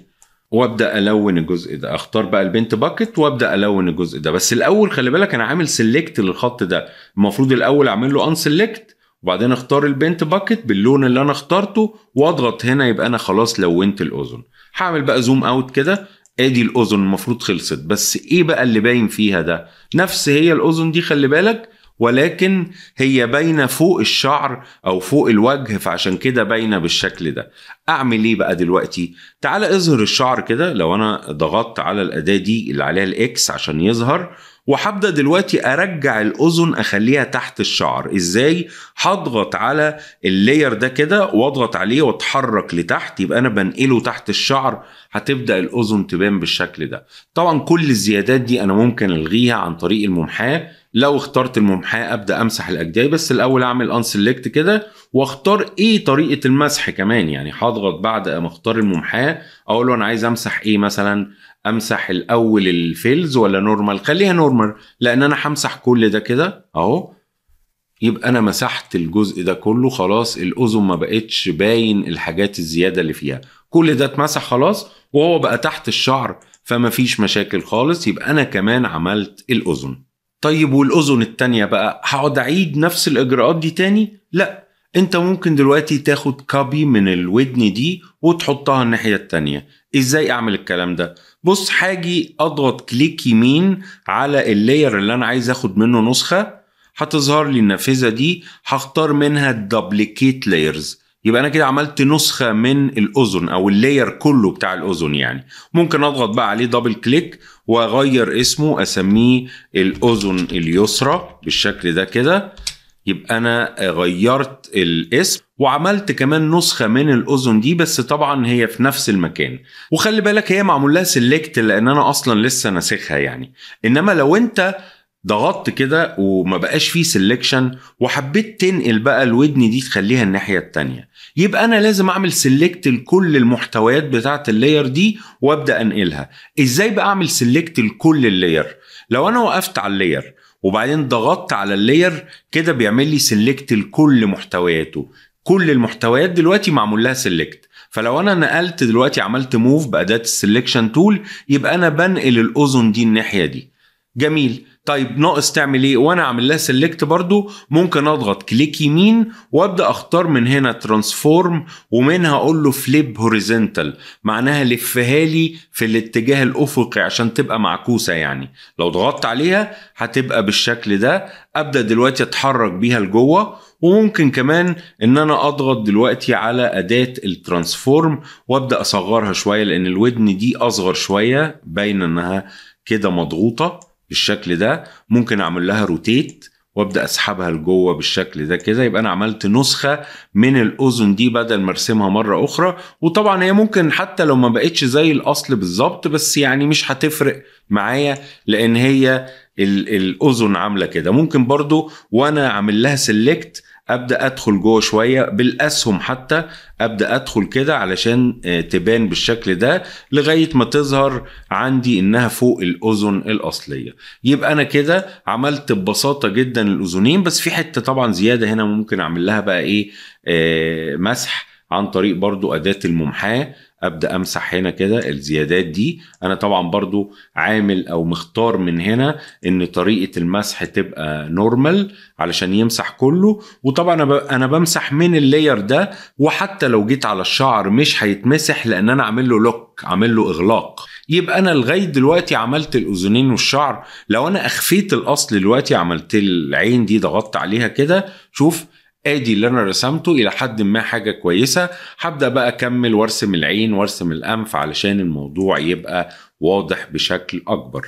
وابدا الون الجزء ده اختار بقى البنت باكت وابدا الون الجزء ده بس الاول خلي بالك انا عامل سيلكت للخط ده المفروض الاول اعمل له ان سيلكت وبعدين اختار البنت باكت باللون اللي انا اخترته واضغط هنا يبقى انا خلاص لونت الاذن هعمل بقى زوم اوت كده ادي الاذن المفروض خلصت بس ايه بقى اللي باين فيها ده نفس هي الاذن دي خلي بالك ولكن هي باينة فوق الشعر أو فوق الوجه فعشان كده باينة بالشكل ده أعمل إيه بقى دلوقتي؟ تعال اظهر الشعر كده لو أنا ضغطت على الأداة دي اللي عليها الإكس عشان يظهر وهبدا دلوقتي ارجع الاذن اخليها تحت الشعر ازاي هضغط على اللاير ده كده واضغط عليه واتحرك لتحت يبقى انا بنقله تحت الشعر هتبدا الاذن تبان بالشكل ده طبعا كل الزيادات دي انا ممكن الغيها عن طريق الممحاه لو اخترت الممحاه ابدا امسح الاجزاء بس الاول اعمل سيلكت كده واختار ايه طريقه المسح كمان يعني هضغط بعد ما اختار الممحاه اقول له انا عايز امسح ايه مثلا امسح الاول الفيلز ولا نورمال خليها نورمال لان انا همسح كل ده كده اهو يبقى انا مسحت الجزء ده كله خلاص الاذن ما بقتش باين الحاجات الزياده اللي فيها كل ده اتمسح خلاص وهو بقى تحت الشعر فما فيش مشاكل خالص يبقى انا كمان عملت الاذن طيب والاذن التانية بقى هقعد اعيد نفس الاجراءات دي تاني لا انت ممكن دلوقتي تاخد كابي من الودن دي وتحطها الناحية التانية ازاي اعمل الكلام ده بص هاجي اضغط كليك يمين على اللاير اللي انا عايز اخد منه نسخه هتظهر لي النافذه دي هختار منها دبليكيت لايرز يبقى انا كده عملت نسخه من الاذن او اللاير كله بتاع الاذن يعني ممكن اضغط بقى عليه دبل كليك واغير اسمه اسميه الاذن اليسرى بالشكل ده كده يبقى انا غيرت الاسم وعملت كمان نسخة من الأذن دي بس طبعا هي في نفس المكان وخلي بالك هي معمول لها سيلكت لأن أنا أصلا لسه ناسخها يعني إنما لو أنت ضغطت كده وما بقاش فيه سيلكشن وحبيت تنقل بقى الودن دي تخليها الناحيه التانية يبقى انا لازم اعمل سيلكت لكل المحتويات بتاعه اللاير دي وابدا انقلها ازاي بقى اعمل سيلكت لكل اللاير لو انا وقفت على اللاير وبعدين ضغطت على اللاير كده بيعمل لي سيلكت لكل محتوياته كل المحتويات دلوقتي معمول لها سيلكت فلو انا نقلت دلوقتي عملت موف باداه السلكشن تول يبقى انا بنقل الاذن دي الناحيه دي جميل طيب ناقص تعمل ايه وانا اعمل لها سيلكت برضو ممكن اضغط كليك يمين وابدا اختار من هنا ترانسفورم ومنها اقول له فليب هوريزنتال معناها لفها لي في الاتجاه الافقي عشان تبقى معكوسه يعني لو ضغطت عليها هتبقى بالشكل ده ابدا دلوقتي اتحرك بيها لجوه وممكن كمان ان انا اضغط دلوقتي على اداه الترانسفورم وابدا اصغرها شويه لان الودن دي اصغر شويه باين انها كده مضغوطه بالشكل ده ممكن اعمل لها روتيت وابدا اسحبها لجوه بالشكل ده كده يبقى انا عملت نسخه من الاذن دي بدل ما ارسمها مره اخرى وطبعا هي ممكن حتى لو ما بقتش زي الاصل بالظبط بس يعني مش هتفرق معايا لان هي الاذن عامله كده ممكن برضو وانا عامل لها سيلكت ابدا ادخل جوه شويه بالاسهم حتى ابدا ادخل كده علشان آه، تبان بالشكل ده لغايه ما تظهر عندي انها فوق الاذن الاصليه يبقى انا كده عملت ببساطه جدا الاذنين بس في حته طبعا زياده هنا ممكن اعمل لها بقى ايه آه، مسح عن طريق برضو اداه الممحاه ابدا امسح هنا كده الزيادات دي انا طبعا برضو عامل او مختار من هنا ان طريقه المسح تبقى نورمال علشان يمسح كله وطبعا انا بمسح من اللاير ده وحتى لو جيت على الشعر مش هيتمسح لان انا عامل له لوك عامل له اغلاق يبقى انا لغايه دلوقتي عملت الاذنين والشعر لو انا اخفيت الاصل دلوقتي عملت العين دي ضغطت عليها كده شوف ادي اللي انا رسمته الى حد ما حاجه كويسه هبدا بقى اكمل وارسم العين وارسم الانف علشان الموضوع يبقى واضح بشكل اكبر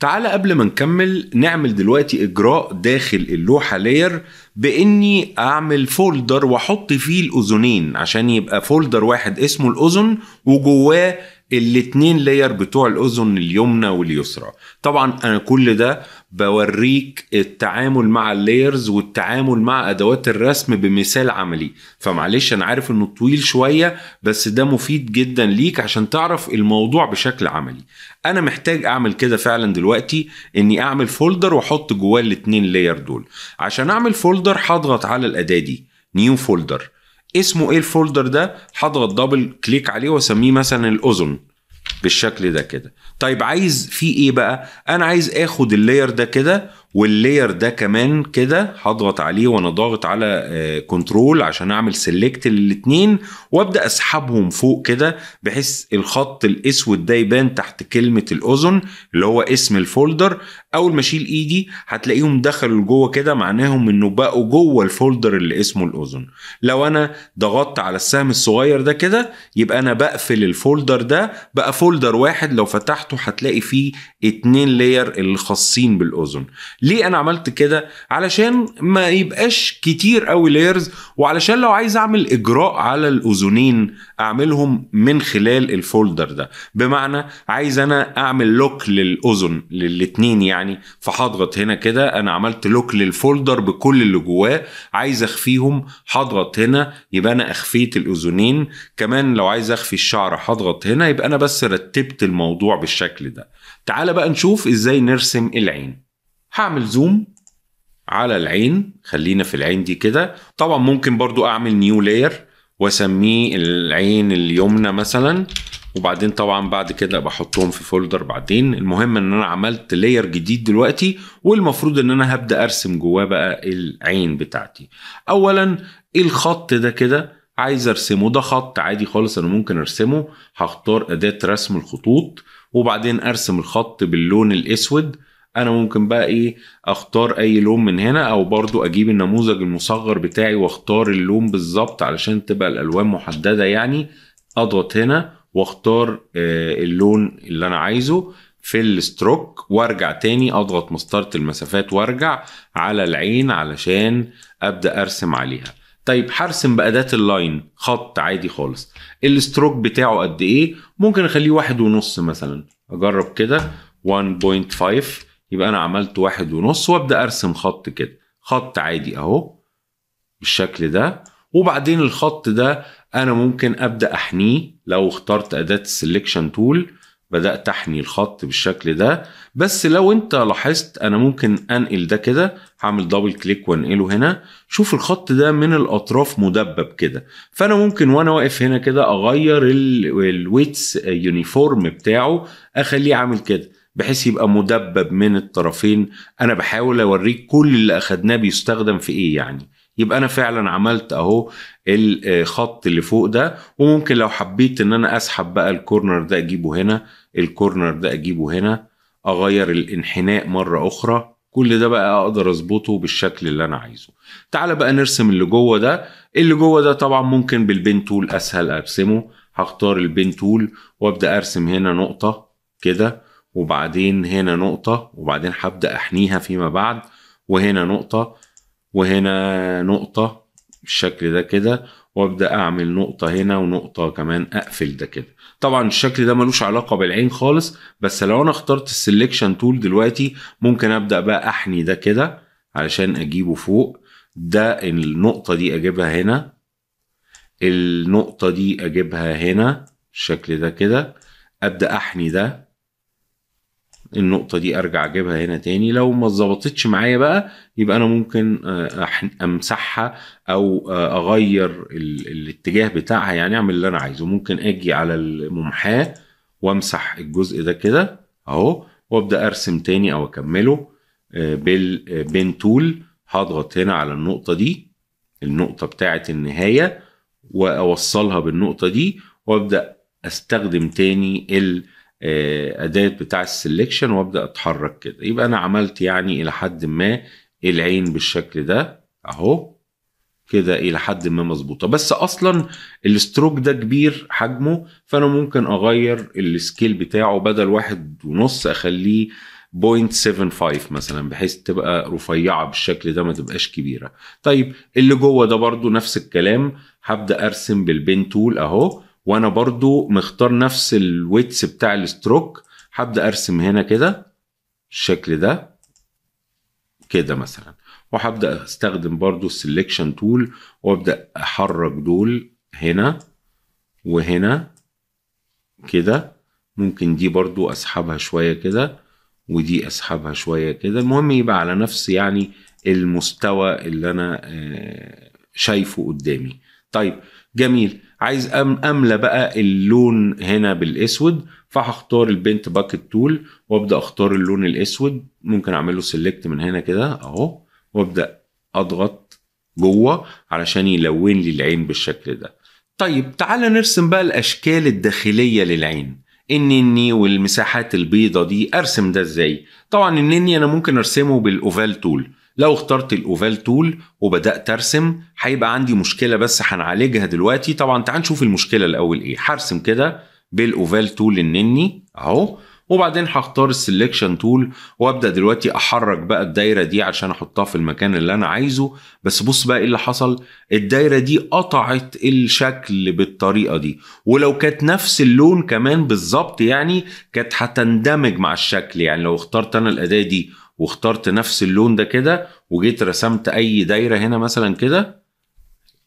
تعالى قبل ما نكمل نعمل دلوقتي اجراء داخل اللوحه لاير باني اعمل فولدر واحط فيه الاذنين عشان يبقى فولدر واحد اسمه الاذن وجواه الاتنين لاير بتوع الاذن اليمنى واليسرى طبعا انا كل ده بوريك التعامل مع اللايرز والتعامل مع ادوات الرسم بمثال عملي فمعلش انا عارف انه طويل شويه بس ده مفيد جدا ليك عشان تعرف الموضوع بشكل عملي انا محتاج اعمل كده فعلا دلوقتي اني اعمل فولدر واحط جواه الاتنين لاير دول عشان اعمل فولدر هضغط على الاداه دي نيو فولدر اسمه ايه الفولدر ده هضغط دبل كليك عليه واسميه مثلا الاذن بالشكل ده كده طيب عايز في ايه بقى انا عايز اخد اللاير ده كده واللاير ده كمان كده هضغط عليه وانا ضاغط على كنترول آه، عشان اعمل سيلكت للاتنين وابدا اسحبهم فوق كده بحيث الخط الاسود ده يبان تحت كلمه الاذن اللي هو اسم الفولدر اول ما اشيل ايدي هتلاقيهم دخلوا لجوه كده معناهم انه بقوا جوه الفولدر اللي اسمه الاذن لو انا ضغطت على السهم الصغير ده كده يبقى انا بقفل الفولدر ده بقى فولدر واحد لو فتحته تحته هتلاقي فيه اتنين لاير الخاصين بالاذن ليه انا عملت كده علشان ما يبقاش كتير قوي لايرز وعلشان لو عايز اعمل اجراء على الاذنين اعملهم من خلال الفولدر ده بمعنى عايز انا اعمل لوك للاذن للاتنين يعني فهضغط هنا كده انا عملت لوك للفولدر بكل اللي جواه عايز اخفيهم هضغط هنا يبقى انا اخفيت الاذنين كمان لو عايز اخفي الشعر هضغط هنا يبقى انا بس رتبت الموضوع بالشكل ده تعال بقى نشوف ازاي نرسم العين هعمل زوم على العين خلينا في العين دي كده طبعا ممكن برضو اعمل نيو لاير واسميه العين اليمنى مثلا وبعدين طبعا بعد كده بحطهم في فولدر بعدين المهم ان انا عملت لاير جديد دلوقتي والمفروض ان انا هبدا ارسم جواه بقى العين بتاعتي اولا إيه الخط ده كده عايز ارسمه ده خط عادي خالص انا ممكن ارسمه هختار اداه رسم الخطوط وبعدين ارسم الخط باللون الاسود انا ممكن بقى ايه اختار اي لون من هنا او برضو اجيب النموذج المصغر بتاعي واختار اللون بالظبط علشان تبقى الالوان محدده يعني اضغط هنا واختار آه، اللون اللي انا عايزه في الستروك وارجع تاني اضغط مسطره المسافات وارجع على العين علشان ابدا ارسم عليها طيب هرسم بأداة اللاين خط عادي خالص الستروك بتاعه قد ايه ممكن اخليه واحد ونص مثلا اجرب كده 1.5 يبقى انا عملت واحد ونص وابدا ارسم خط كده خط عادي اهو بالشكل ده وبعدين الخط ده انا ممكن ابدا احنيه لو اخترت اداه السلكشن تول بدات احني الخط بالشكل ده بس لو انت لاحظت انا ممكن انقل ده كده هعمل دبل كليك وانقله هنا شوف الخط ده من الاطراف مدبب كده فانا ممكن وانا واقف هنا كده اغير الويتس يونيفورم بتاعه اخليه عامل كده بحيث يبقى مدبب من الطرفين انا بحاول اوريك كل اللي اخدناه بيستخدم في ايه يعني يبقى انا فعلا عملت اهو الخط اللي فوق ده وممكن لو حبيت ان انا اسحب بقى الكورنر ده اجيبه هنا الكورنر ده اجيبه هنا اغير الانحناء مره اخرى كل ده بقى اقدر اظبطه بالشكل اللي انا عايزه تعال بقى نرسم اللي جوه ده اللي جوه ده طبعا ممكن بالبين تول اسهل ارسمه هختار البين تول وابدا ارسم هنا نقطه كده وبعدين هنا نقطة وبعدين هبدأ أحنيها فيما بعد وهنا نقطة وهنا نقطة بالشكل ده كده وابدا اعمل نقطه هنا ونقطه كمان اقفل ده كده طبعا الشكل ده ملوش علاقه بالعين خالص بس لو انا اخترت السلكشن تول دلوقتي ممكن ابدا بقى احني ده كده علشان اجيبه فوق ده النقطه دي اجيبها هنا النقطه دي اجيبها هنا الشكل ده كده ابدا احني ده النقطه دي ارجع اجيبها هنا تاني لو ما اتظبطتش معايا بقى يبقى انا ممكن آه، امسحها او آه، اغير الاتجاه بتاعها يعني اعمل اللي انا عايزه ممكن اجي على الممحاه وامسح الجزء ده كده اهو وابدا ارسم تاني او اكمله آه، بالبين تول هضغط هنا على النقطه دي النقطه بتاعه النهايه واوصلها بالنقطه دي وابدا استخدم تاني ال آه، اداه بتاع السلكشن وابدا اتحرك كده يبقى انا عملت يعني الى حد ما العين بالشكل ده اهو كده الى حد ما مظبوطه بس اصلا الستروك ده كبير حجمه فانا ممكن اغير السكيل بتاعه بدل واحد ونص اخليه 0.75 مثلا بحيث تبقى رفيعه بالشكل ده ما تبقاش كبيره طيب اللي جوه ده برضو نفس الكلام هبدا ارسم بالبين تول اهو وانا برضو مختار نفس الويتس بتاع الستروك هبدا ارسم هنا كده الشكل ده كده مثلا وهبدا استخدم برضو السلكشن تول وابدا احرك دول هنا وهنا كده ممكن دي برضو اسحبها شويه كده ودي اسحبها شويه كده المهم يبقى على نفس يعني المستوى اللي انا آه، شايفه قدامي طيب جميل عايز املى بقى اللون هنا بالاسود فهختار البنت باكت تول وابدا اختار اللون الاسود ممكن اعمل له سيلكت من هنا كده اهو وابدا اضغط جوه علشان يلون لي العين بالشكل ده طيب تعالى نرسم بقى الاشكال الداخليه للعين النني والمساحات البيضة دي ارسم ده ازاي طبعا النني انا ممكن ارسمه بالاوفال تول لو اخترت الاوفال تول وبدات ارسم هيبقى عندي مشكله بس هنعالجها دلوقتي طبعا تعال نشوف المشكله الاول ايه هرسم كده بالاوفال تول النني اهو وبعدين هختار السلكشن تول وابدا دلوقتي احرك بقى الدايره دي عشان احطها في المكان اللي انا عايزه بس بص بقى ايه اللي حصل الدايره دي قطعت الشكل بالطريقه دي ولو كانت نفس اللون كمان بالظبط يعني كانت هتندمج مع الشكل يعني لو اخترت انا الاداه دي واخترت نفس اللون ده كده وجيت رسمت اي دايره هنا مثلا كده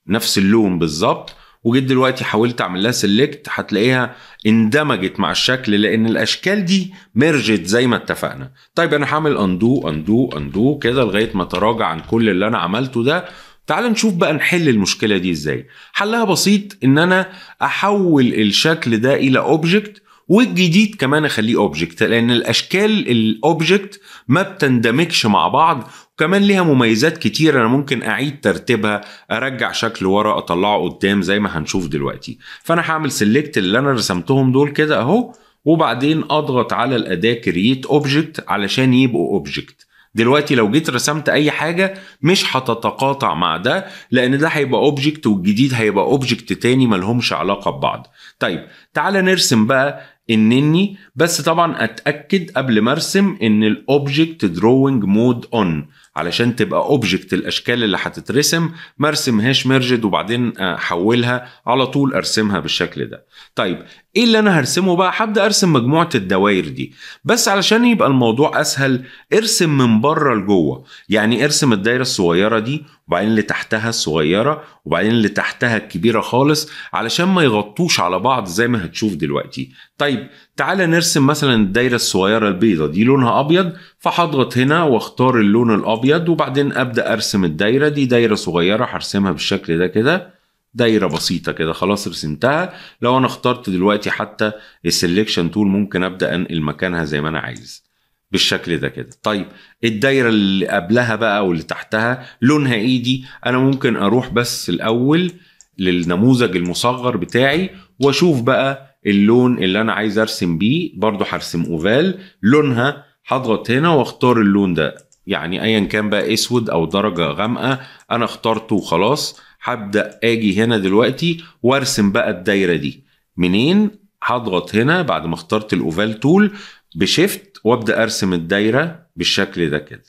نفس اللون بالظبط وجيت دلوقتي حاولت اعمل لها سيلكت هتلاقيها اندمجت مع الشكل لان الاشكال دي مرجت زي ما اتفقنا طيب انا هعمل اندو اندو اندو كده لغايه ما اتراجع عن كل اللي انا عملته ده تعال نشوف بقى نحل المشكله دي ازاي حلها بسيط ان انا احول الشكل ده الى اوبجكت والجديد كمان اخليه اوبجكت لان الاشكال الاوبجكت ما بتندمجش مع بعض وكمان ليها مميزات كتير انا ممكن اعيد ترتيبها ارجع شكل ورا اطلعه قدام زي ما هنشوف دلوقتي فانا هعمل سيلكت اللي انا رسمتهم دول كده اهو وبعدين اضغط على الاداه كرييت اوبجكت علشان يبقوا اوبجكت دلوقتي لو جيت رسمت اي حاجه مش هتتقاطع مع ده لان ده هيبقى اوبجكت والجديد هيبقى اوبجكت تاني ملهمش علاقه ببعض طيب تعالى نرسم بقى انني بس طبعا اتاكد قبل ما ارسم ان الاوبجكت دروينج مود اون علشان تبقى اوبجكت الاشكال اللي هتترسم ما ارسمهاش ميرجد وبعدين احولها آه، على طول ارسمها بالشكل ده طيب ايه اللي انا هرسمه بقى هبدا ارسم مجموعه الدوائر دي بس علشان يبقى الموضوع اسهل ارسم من بره لجوه يعني ارسم الدايره الصغيره دي وبعدين اللي تحتها الصغيره وبعدين اللي تحتها الكبيره خالص علشان ما يغطوش على بعض زي ما هتشوف دلوقتي طيب تعالى نرسم مثلا الدايره الصغيره البيضه دي لونها ابيض فهضغط هنا واختار اللون الابيض وبعدين ابدا ارسم الدايره دي دايره صغيره هرسمها بالشكل ده كده دايرة بسيطة كده خلاص رسمتها لو أنا اخترت دلوقتي حتى السليكشن تول ممكن أبدأ أنقل مكانها زي ما أنا عايز بالشكل ده كده طيب الدايره اللي قبلها بقى واللي تحتها لونها ايه دي انا ممكن اروح بس الاول للنموذج المصغر بتاعي واشوف بقى اللون اللي انا عايز ارسم بيه برضو هرسم اوفال لونها هضغط هنا واختار اللون ده يعني ايا كان بقى اسود او درجه غامقه انا اخترته وخلاص هبدا اجي هنا دلوقتي وارسم بقى الدايره دي منين هضغط هنا بعد ما اخترت الاوفال تول بشيفت وابدا ارسم الدايره بالشكل ده كده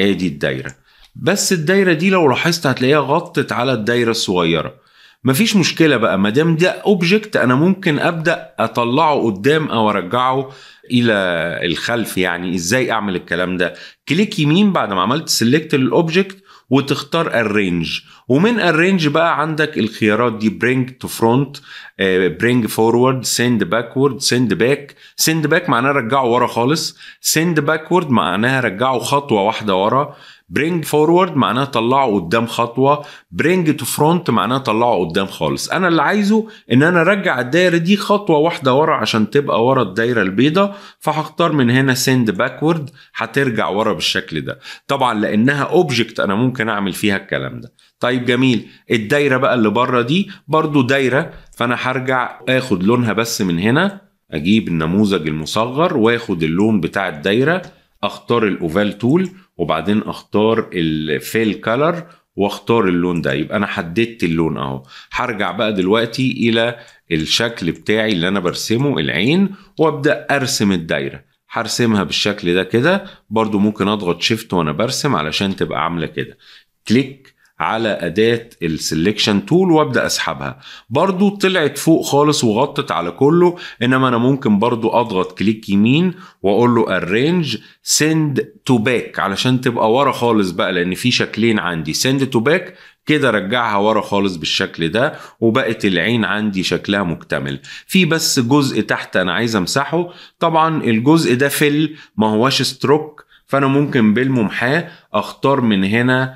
ادي الدايره بس الدايره دي لو لاحظت هتلاقيها غطت على الدايره الصغيره مفيش مشكله بقى ما دام ده اوبجكت انا ممكن ابدا اطلعه قدام او ارجعه الى الخلف يعني ازاي اعمل الكلام ده كليك يمين بعد ما عملت سيلكت للاوبجكت وتختار الرينج ومن الرينج بقى عندك الخيارات دي برينج تو فرونت برينج فورورد سند باكورد سند باك سند باك معناها رجعه ورا خالص سند باكورد معناها رجعه خطوه واحده ورا برينج فورورد معناه طلعه قدام خطوه برينج تو فرونت معناه طلعه قدام خالص انا اللي عايزه ان انا ارجع الدايره دي خطوه واحده ورا عشان تبقى ورا الدايره البيضاء فهختار من هنا سند باكورد هترجع ورا بالشكل ده طبعا لانها اوبجكت انا ممكن اعمل فيها الكلام ده طيب جميل الدايره بقى اللي بره دي برضو دايره فانا هرجع اخد لونها بس من هنا اجيب النموذج المصغر واخد اللون بتاع الدايره اختار الاوفال تول وبعدين اختار الفيل كلر واختار اللون ده يبقى انا حددت اللون اهو هرجع بقى دلوقتي الى الشكل بتاعي اللي انا برسمه العين وابدا ارسم الدايره هرسمها بالشكل ده كده برضو ممكن اضغط شيفت وانا برسم علشان تبقى عامله كده كليك على أداة السلكشن تول وأبدأ أسحبها برضو طلعت فوق خالص وغطت على كله إنما أنا ممكن برضو أضغط كليك يمين وأقول له أرينج سند تو باك علشان تبقى ورا خالص بقى لأن في شكلين عندي سند تو باك كده رجعها ورا خالص بالشكل ده وبقت العين عندي شكلها مكتمل في بس جزء تحت انا عايز امسحه طبعا الجزء ده فل ما هوش ستروك فانا ممكن بالممحاه اختار من هنا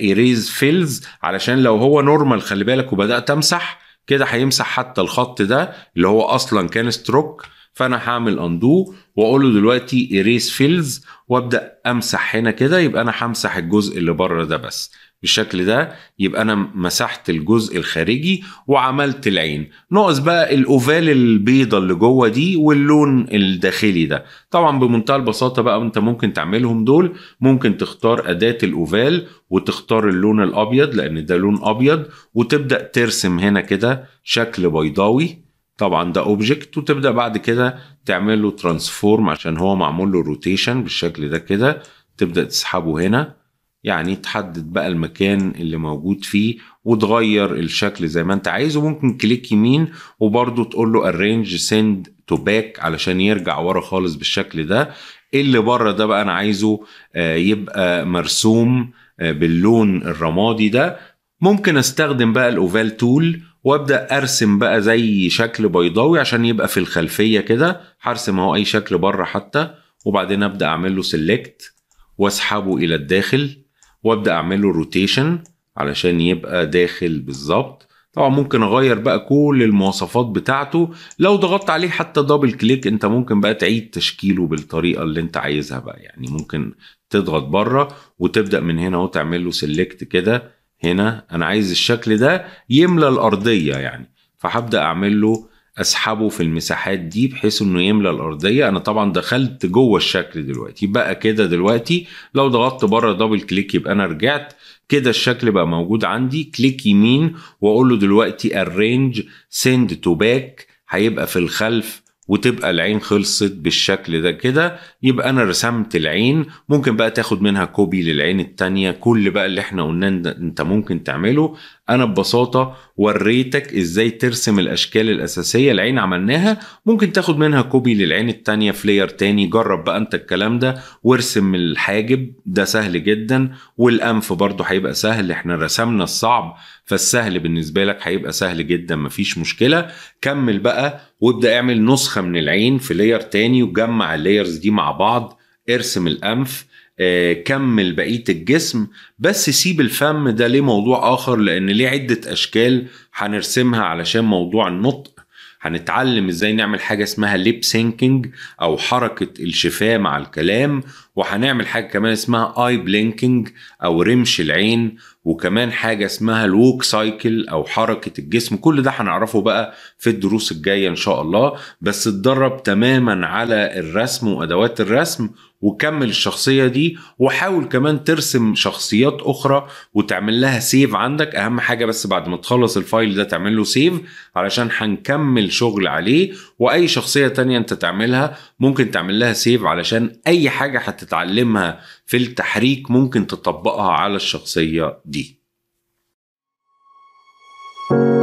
ايريز آه، فيلز علشان لو هو نورمال خلي بالك وبدات امسح كده هيمسح حتى الخط ده اللي هو اصلا كان ستروك فانا هعمل اندو واقول له دلوقتي ايريز فيلز وابدا امسح هنا كده يبقى انا همسح الجزء اللي بره ده بس بالشكل ده يبقى انا مسحت الجزء الخارجي وعملت العين ناقص بقى الاوفال البيضه اللي جوه دي واللون الداخلي ده طبعا بمنتهى البساطه بقى انت ممكن تعملهم دول ممكن تختار اداه الاوفال وتختار اللون الابيض لان ده لون ابيض وتبدا ترسم هنا كده شكل بيضاوي طبعا ده اوبجكت وتبدا بعد كده تعمل له ترانسفورم عشان هو معمول له روتيشن بالشكل ده كده تبدا تسحبه هنا يعني تحدد بقى المكان اللي موجود فيه وتغير الشكل زي ما انت عايز وممكن كليك يمين وبرضه تقول له ارينج سند تو باك علشان يرجع ورا خالص بالشكل ده اللي بره ده بقى انا عايزه آه، يبقى مرسوم آه، باللون الرمادي ده ممكن استخدم بقى الاوفال تول وابدا ارسم بقى زي شكل بيضاوي عشان يبقى في الخلفيه كده هرسم اهو اي شكل بره حتى وبعدين ابدا اعمل له سيلكت واسحبه الى الداخل وابدا اعمله روتيشن علشان يبقى داخل بالظبط طبعا ممكن اغير بقى كل المواصفات بتاعته لو ضغطت عليه حتى دبل كليك انت ممكن بقى تعيد تشكيله بالطريقه اللي انت عايزها بقى يعني ممكن تضغط بره وتبدا من هنا اهو تعمل له سيلكت كده هنا انا عايز الشكل ده يملى الارضيه يعني فهبدا اعمل له اسحبه في المساحات دي بحيث انه يملى الارضيه انا طبعا دخلت جوه الشكل دلوقتي بقى كده دلوقتي لو ضغطت بره دبل كليك يبقى انا رجعت كده الشكل بقى موجود عندي كليك يمين واقول له دلوقتي الرينج سند تو باك هيبقى في الخلف وتبقى العين خلصت بالشكل ده كده يبقى انا رسمت العين ممكن بقى تاخد منها كوبي للعين التانية كل بقى اللي احنا قلناه انت ممكن تعمله انا ببساطه وريتك ازاي ترسم الاشكال الاساسيه العين عملناها ممكن تاخد منها كوبي للعين التانية فلير تاني جرب بقى انت الكلام ده وارسم الحاجب ده سهل جدا والانف برضه هيبقى سهل احنا رسمنا الصعب فالسهل بالنسبه لك هيبقى سهل جدا مفيش مشكله كمل بقى وابدا اعمل نسخه من العين في لير تاني وجمع اللايرز دي مع بعض ارسم الانف آه، كمل بقيه الجسم بس سيب الفم ده ليه موضوع اخر لان ليه عده اشكال هنرسمها علشان موضوع النطق هنتعلم ازاي نعمل حاجه اسمها ليب سينكينج او حركه الشفاه مع الكلام وهنعمل حاجه كمان اسمها اي بلينكينج او رمش العين وكمان حاجه اسمها الووك سايكل او حركه الجسم كل ده هنعرفه بقى في الدروس الجايه ان شاء الله بس اتدرب تماما على الرسم وادوات الرسم وكمل الشخصية دي وحاول كمان ترسم شخصيات أخرى وتعمل لها سيف عندك أهم حاجة بس بعد ما تخلص الفايل ده تعمل له سيف علشان هنكمل شغل عليه وأي شخصية تانية أنت تعملها ممكن تعمل لها سيف علشان أي حاجة هتتعلمها في التحريك ممكن تطبقها على الشخصية دي thank you